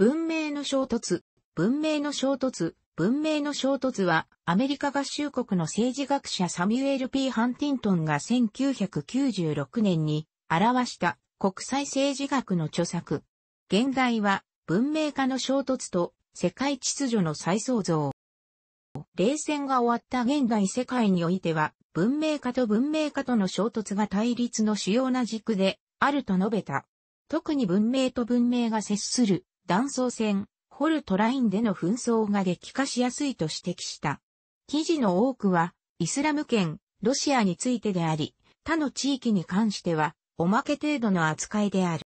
文明の衝突、文明の衝突、文明の衝突は、アメリカ合衆国の政治学者サミュエル・ P・ ハンティントンが1996年に表した国際政治学の著作。現代は、文明化の衝突と世界秩序の再創造。冷戦が終わった現代世界においては、文明化と文明化との衝突が対立の主要な軸であると述べた。特に文明と文明が接する断層線、ホルトラインでの紛争が激化しやすいと指摘した。記事の多くは、イスラム圏、ロシアについてであり、他の地域に関しては、おまけ程度の扱いである。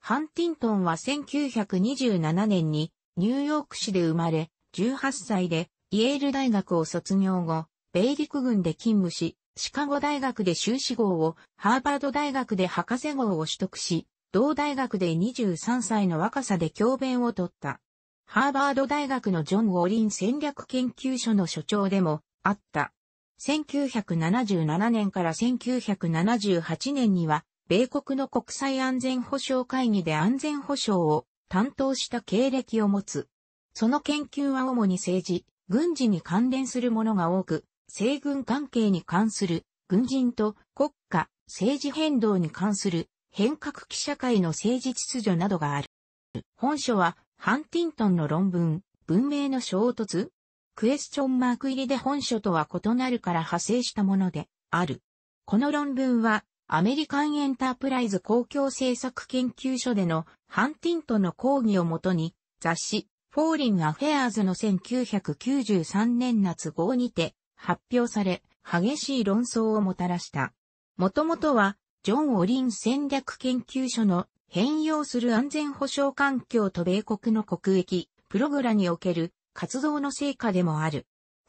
ハンティントンは1927年にニューヨーク市で生まれ、18歳でイェール大学を卒業後、米陸軍で勤務し、シカゴ大学で修士号を、ハーバード大学で博士号を取得し、同大学で23歳の若さで教鞭を取った。ハーバード大学のジョン・ウォリン戦略研究所の所長でもあった。1977年から1978年には、米国の国際安全保障会議で安全保障を担当した経歴を持つ。その研究は主に政治、軍事に関連するものが多く、西軍関係に関する、軍人と国家、政治変動に関する変革記者会の政治秩序などがある。本書は、ハンティントンの論文、文明の衝突クエスチョンマーク入りで本書とは異なるから派生したもので、ある。この論文は、アメリカンエンタープライズ公共政策研究所でのハンティントンの講義をもとに、雑誌、フォーリンアフェアーズの1993年夏号にて発表され、激しい論争をもたらした。もともとはジョン・オリン戦略研究所の変容する安全保障環境と米国の国益、プログラにおける活動の成果でもある。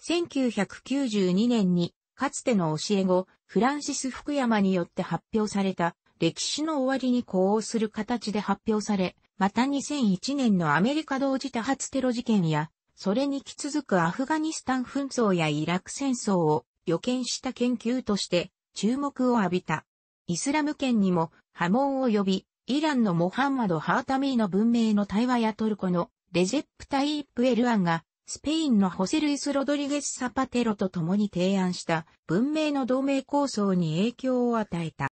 1992年に、かつての教え子、フランシス・福山によって発表された、歴史の終わりに呼応する形で発表され、また2001年のアメリカ同時多発テロ事件や、それにき続くアフガニスタン紛争やイラク戦争を予見した研究として注目を浴びた。イスラム圏にも波紋を呼び、イランのモハンマド・ハータミーの文明の対話やトルコのレジェプタイープ・エルアンが、スペインのホセルイス・ロドリゲス・サパテロと共に提案した文明の同盟構想に影響を与えた。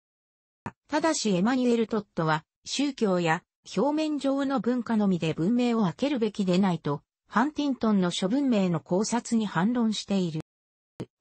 ただしエマニュエル・トットは宗教や表面上の文化のみで文明を分けるべきでないと、ハンティントンの諸文明の考察に反論している。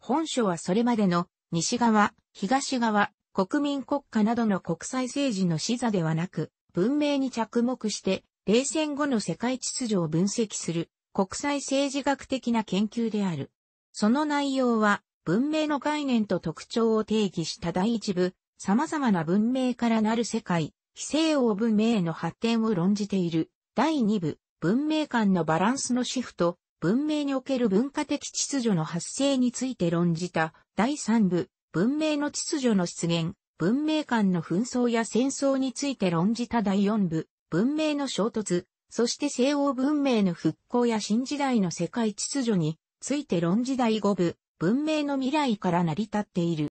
本書はそれまでの西側、東側、国民国家などの国際政治の視座ではなく、文明に着目して、冷戦後の世界秩序を分析する国際政治学的な研究である。その内容は、文明の概念と特徴を定義した第一部、様々な文明からなる世界、非西欧文明への発展を論じている。第二部、文明間のバランスのシフト、文明における文化的秩序の発生について論じた。第三部、文明の秩序の出現、文明間の紛争や戦争について論じた第4部、文明の衝突、そして西欧文明の復興や新時代の世界秩序について論じ第5部、文明の未来から成り立っている。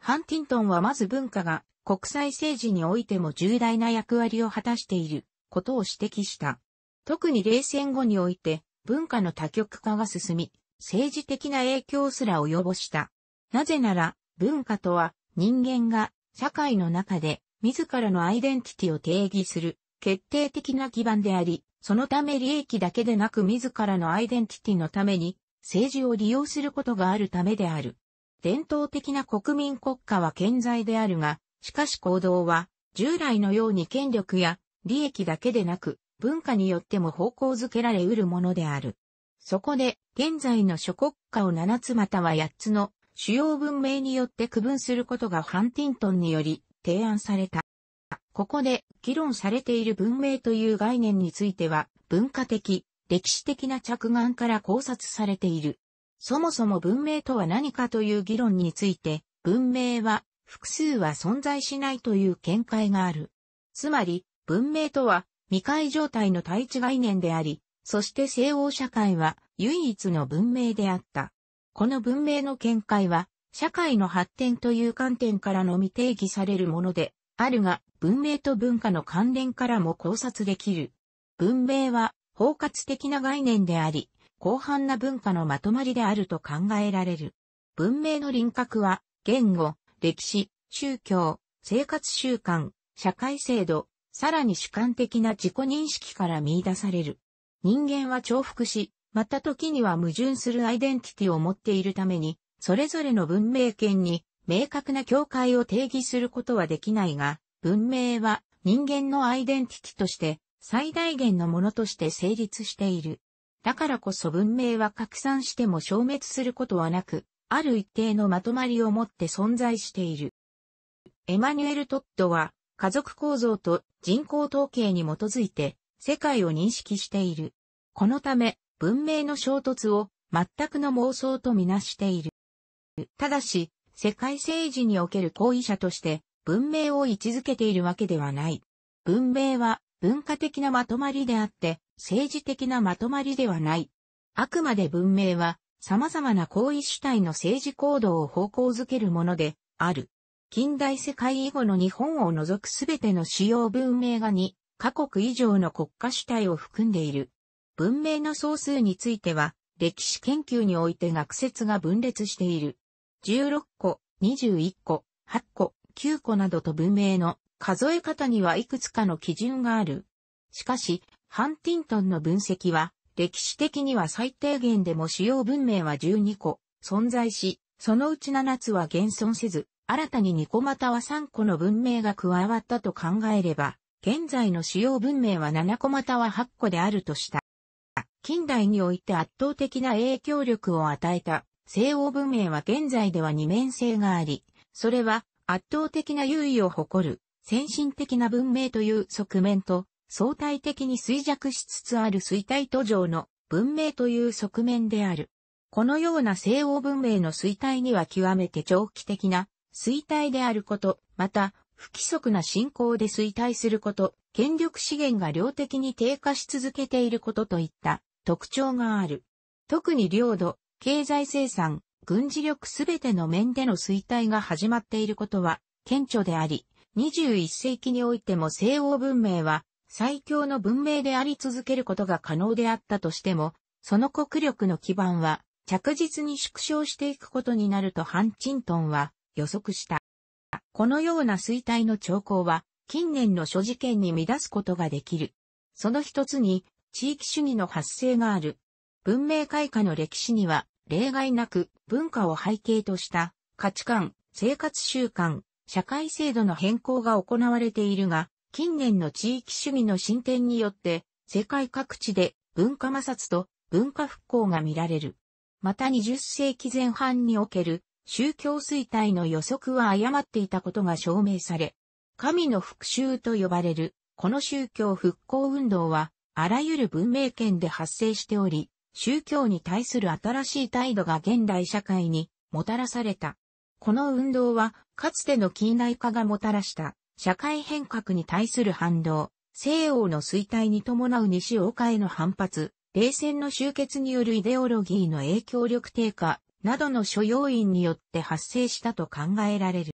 ハンティントンはまず文化が国際政治においても重大な役割を果たしていることを指摘した。特に冷戦後において文化の多極化が進み、政治的な影響すら及ぼした。なぜなら、文化とは人間が社会の中で自らのアイデンティティを定義する決定的な基盤であり、そのため利益だけでなく自らのアイデンティティのために政治を利用することがあるためである。伝統的な国民国家は健在であるが、しかし行動は従来のように権力や利益だけでなく文化によっても方向づけられうるものである。そこで現在の諸国家を7つまたは8つの主要文明によって区分することがハンティントンにより提案された。ここで議論されている文明という概念については文化的、歴史的な着眼から考察されている。そもそも文明とは何かという議論について、文明は複数は存在しないという見解がある。つまり、文明とは未開状態の対地概念であり、そして西欧社会は唯一の文明であった。この文明の見解は、社会の発展という観点からのみ定義されるもので、あるが、文明と文化の関連からも考察できる。文明は、包括的な概念であり、広範な文化のまとまりであると考えられる。文明の輪郭は、言語、歴史、宗教、生活習慣、社会制度、さらに主観的な自己認識から見出される。人間は重複し、また時には矛盾するアイデンティティを持っているために、それぞれの文明圏に明確な境界を定義することはできないが、文明は人間のアイデンティティとして最大限のものとして成立している。だからこそ文明は拡散しても消滅することはなく、ある一定のまとまりを持って存在している。エマニュエル・トッドは家族構造と人口統計に基づいて世界を認識している。このため文明の衝突を全くの妄想とみなしている。ただし、世界政治における行為者として文明を位置づけているわけではない。文明は文化的なまとまりであって政治的なまとまりではない。あくまで文明は様々な行為主体の政治行動を方向づけるものである。近代世界以後の日本を除くすべての主要文明がに、各国以上の国家主体を含んでいる。文明の総数については、歴史研究において学説が分裂している。16個、21個、8個、9個などと文明の数え方にはいくつかの基準がある。しかし、ハンティントンの分析は、歴史的には最低限でも主要文明は12個存在し、そのうち7つは現存せず、新たに2個または3個の文明が加わったと考えれば、現在の主要文明は7個または8個であるとした。近代において圧倒的な影響力を与えた西欧文明は現在では二面性があり、それは圧倒的な優位を誇る先進的な文明という側面と相対的に衰弱しつつある衰退途上の文明という側面である。このような西欧文明の衰退には極めて長期的な衰退であること、また不規則な進行で衰退すること、権力資源が量的に低下し続けていることといった特徴がある。特に領土、経済生産、軍事力すべての面での衰退が始まっていることは顕著であり、21世紀においても西欧文明は最強の文明であり続けることが可能であったとしても、その国力の基盤は着実に縮小していくことになるとハンチントンは予測した。このような衰退の兆候は近年の諸事件に乱すことができる。その一つに地域主義の発生がある。文明開化の歴史には、例外なく文化を背景とした価値観、生活習慣、社会制度の変更が行われているが、近年の地域主義の進展によって、世界各地で文化摩擦と文化復興が見られる。また20世紀前半における宗教衰退の予測は誤っていたことが証明され、神の復讐と呼ばれるこの宗教復興運動はあらゆる文明圏で発生しており、宗教に対する新しい態度が現代社会にもたらされた。この運動は、かつての近代化がもたらした社会変革に対する反動、西欧の衰退に伴う西欧化への反発、冷戦の終結によるイデオロギーの影響力低下などの諸要因によって発生したと考えられる。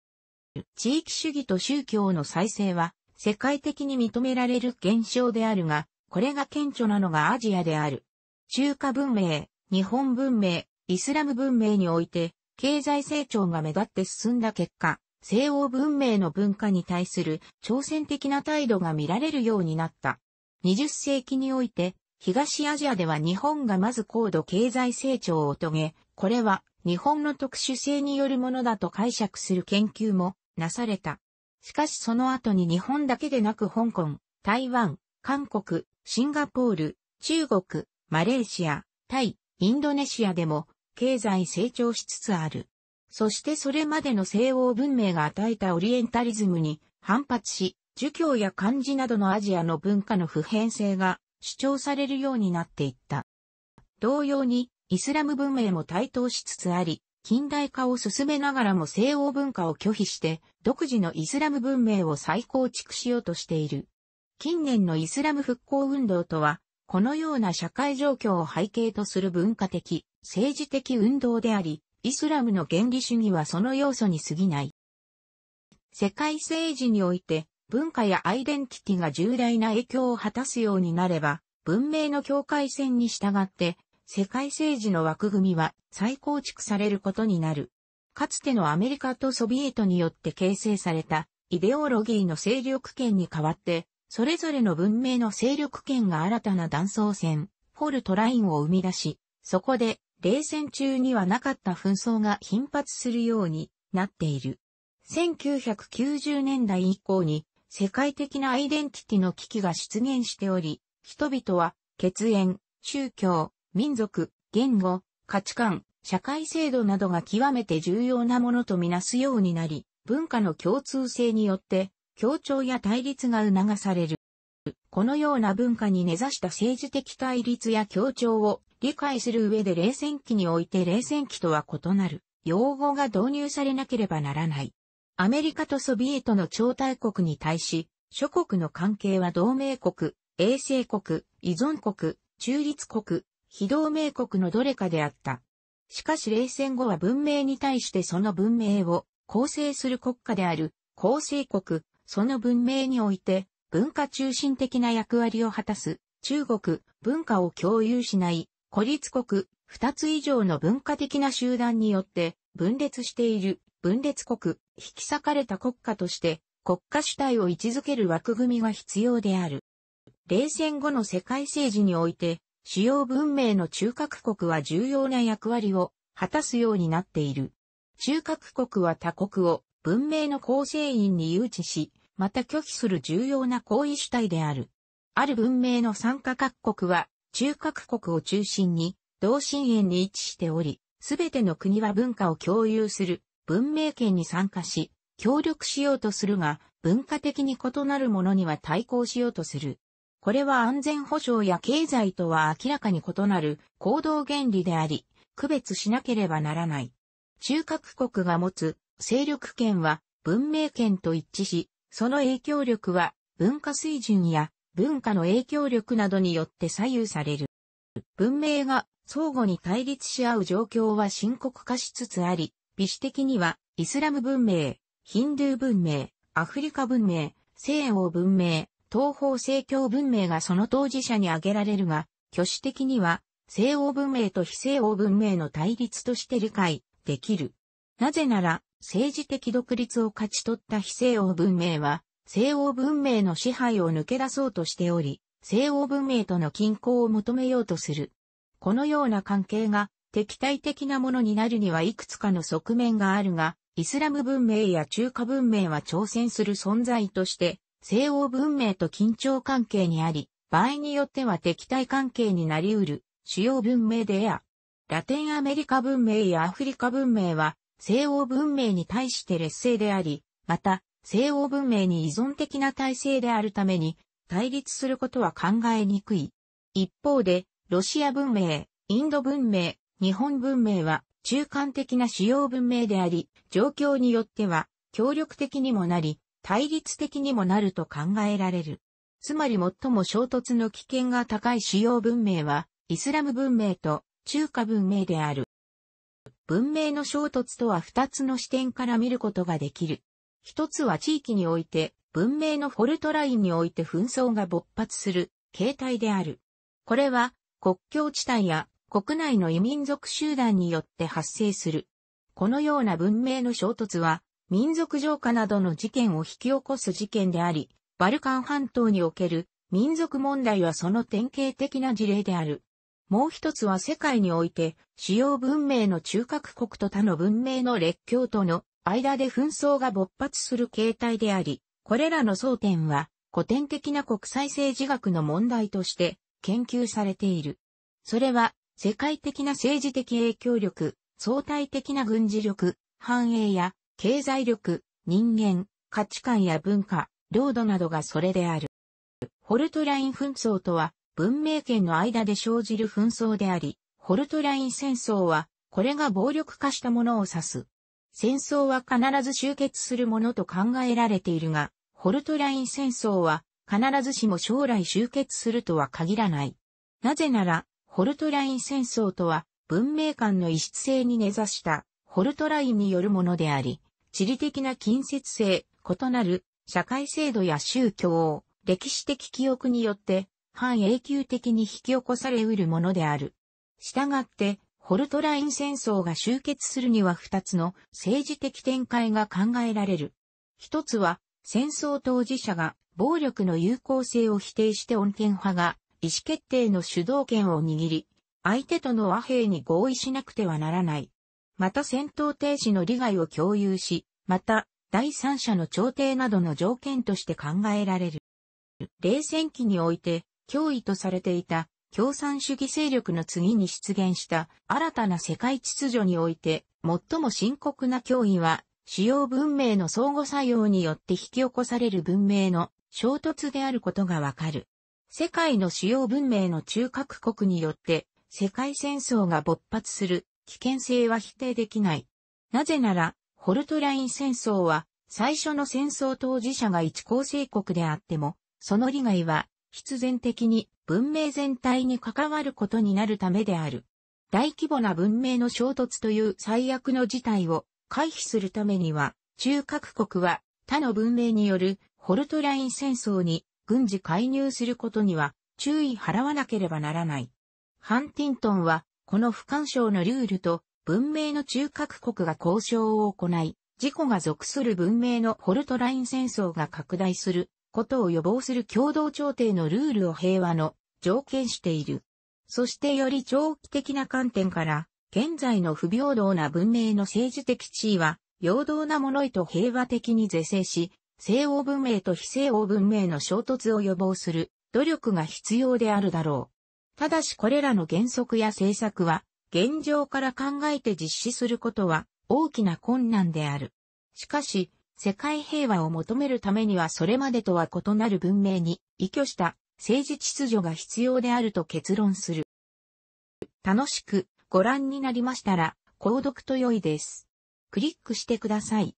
地域主義と宗教の再生は世界的に認められる現象であるが、これが顕著なのがアジアである。中華文明、日本文明、イスラム文明において、経済成長が目立って進んだ結果、西欧文明の文化に対する挑戦的な態度が見られるようになった。20世紀において、東アジアでは日本がまず高度経済成長を遂げ、これは日本の特殊性によるものだと解釈する研究もなされた。しかしその後に日本だけでなく香港、台湾、韓国、シンガポール、中国、マレーシア、タイ、インドネシアでも経済成長しつつある。そしてそれまでの西欧文明が与えたオリエンタリズムに反発し、儒教や漢字などのアジアの文化の普遍性が主張されるようになっていった。同様に、イスラム文明も台頭しつつあり、近代化を進めながらも西欧文化を拒否して、独自のイスラム文明を再構築しようとしている。近年のイスラム復興運動とは、このような社会状況を背景とする文化的、政治的運動であり、イスラムの原理主義はその要素に過ぎない。世界政治において、文化やアイデンティティが重大な影響を果たすようになれば、文明の境界線に従って、世界政治の枠組みは再構築されることになる。かつてのアメリカとソビエトによって形成されたイデオロギーの勢力圏に代わって、それぞれの文明の勢力圏が新たな断層線、フォルトラインを生み出し、そこで、冷戦中にはなかった紛争が頻発するようになっている。1990年代以降に、世界的なアイデンティティの危機が出現しており、人々は、血縁、宗教、民族、言語、価値観、社会制度などが極めて重要なものとみなすようになり、文化の共通性によって協調や対立が促される。このような文化に根ざした政治的対立や協調を理解する上で冷戦期において冷戦期とは異なる用語が導入されなければならない。アメリカとソビエトの超大国に対し、諸国の関係は同盟国、衛星国、依存国、中立国、非同盟国のどれかであった。しかし冷戦後は文明に対してその文明を構成する国家である構成国、その文明において、文化中心的な役割を果たす、中国、文化を共有しない、孤立国、二つ以上の文化的な集団によって、分裂している、分裂国、引き裂かれた国家として、国家主体を位置づける枠組みが必要である。冷戦後の世界政治において、主要文明の中核国は重要な役割を果たすようになっている。中核国は他国を文明の構成員に誘致し、また拒否する重要な行為主体である。ある文明の参加各国は、中核国を中心に、同心円に位置しており、すべての国は文化を共有する文明圏に参加し、協力しようとするが、文化的に異なるものには対抗しようとする。これは安全保障や経済とは明らかに異なる行動原理であり、区別しなければならない。中核国が持つ勢力圏は文明圏と一致し、その影響力は文化水準や文化の影響力などによって左右される。文明が相互に対立し合う状況は深刻化しつつあり、微視的にはイスラム文明、ヒンドゥー文明、アフリカ文明、西欧文明、東方正教文明がその当事者に挙げられるが、挙手的には西欧文明と非西欧文明の対立として理解できる。なぜなら、政治的独立を勝ち取った非西欧文明は、西欧文明の支配を抜け出そうとしており、西欧文明との均衡を求めようとする。このような関係が敵対的なものになるにはいくつかの側面があるが、イスラム文明や中華文明は挑戦する存在として、西欧文明と緊張関係にあり、場合によっては敵対関係になり得る主要文明でや、ラテンアメリカ文明やアフリカ文明は西欧文明に対して劣勢であり、また、西欧文明に依存的な体制であるために、対立することは考えにくい。一方で、ロシア文明、インド文明、日本文明は中間的な主要文明であり、状況によっては協力的にもなり、対立的にもなると考えられる。つまり最も衝突の危険が高い主要文明は、イスラム文明と中華文明である。文明の衝突とは二つの視点から見ることができる。一つは地域において、文明のフォルトラインにおいて紛争が勃発する形態である。これは国境地帯や国内の異民族集団によって発生する。このような文明の衝突は民族浄化などの事件を引き起こす事件であり、バルカン半島における民族問題はその典型的な事例である。もう一つは世界において、主要文明の中核国と他の文明の列強との間で紛争が勃発する形態であり、これらの争点は古典的な国際政治学の問題として研究されている。それは世界的な政治的影響力、相対的な軍事力、繁栄や経済力、人間、価値観や文化、領土などがそれである。ホルトライン紛争とは文明圏の間で生じる紛争であり、ホルトライン戦争は、これが暴力化したものを指す。戦争は必ず終結するものと考えられているが、ホルトライン戦争は必ずしも将来終結するとは限らない。なぜなら、ホルトライン戦争とは文明間の異質性に根ざしたホルトラインによるものであり、地理的な近接性、異なる社会制度や宗教、歴史的記憶によって半永久的に引き起こされうるものである。したがって、ホルトライン戦争が終結するには二つの政治的展開が考えられる。一つは、戦争当事者が暴力の有効性を否定して穏健派が意思決定の主導権を握り、相手との和平に合意しなくてはならない。また戦闘停止の利害を共有し、また第三者の調停などの条件として考えられる。冷戦期において脅威とされていた共産主義勢力の次に出現した新たな世界秩序において最も深刻な脅威は主要文明の相互作用によって引き起こされる文明の衝突であることがわかる。世界の主要文明の中核国によって世界戦争が勃発する危険性は否定できない。なぜなら、ホルトライン戦争は最初の戦争当事者が一構成国であっても、その利害は必然的に文明全体に関わることになるためである。大規模な文明の衝突という最悪の事態を回避するためには、中核国は他の文明によるホルトライン戦争に軍事介入することには注意払わなければならない。ハンティントンは、この不干渉のルールと文明の中核国が交渉を行い、事故が属する文明のホルトライン戦争が拡大することを予防する共同調停のルールを平和の条件している。そしてより長期的な観点から、現在の不平等な文明の政治的地位は、平等なものへと平和的に是正し、西欧文明と非西欧文明の衝突を予防する努力が必要であるだろう。ただしこれらの原則や政策は、現状から考えて実施することは大きな困難である。しかし、世界平和を求めるためにはそれまでとは異なる文明に依拠した政治秩序が必要であると結論する。楽しくご覧になりましたら、購読と良いです。クリックしてください。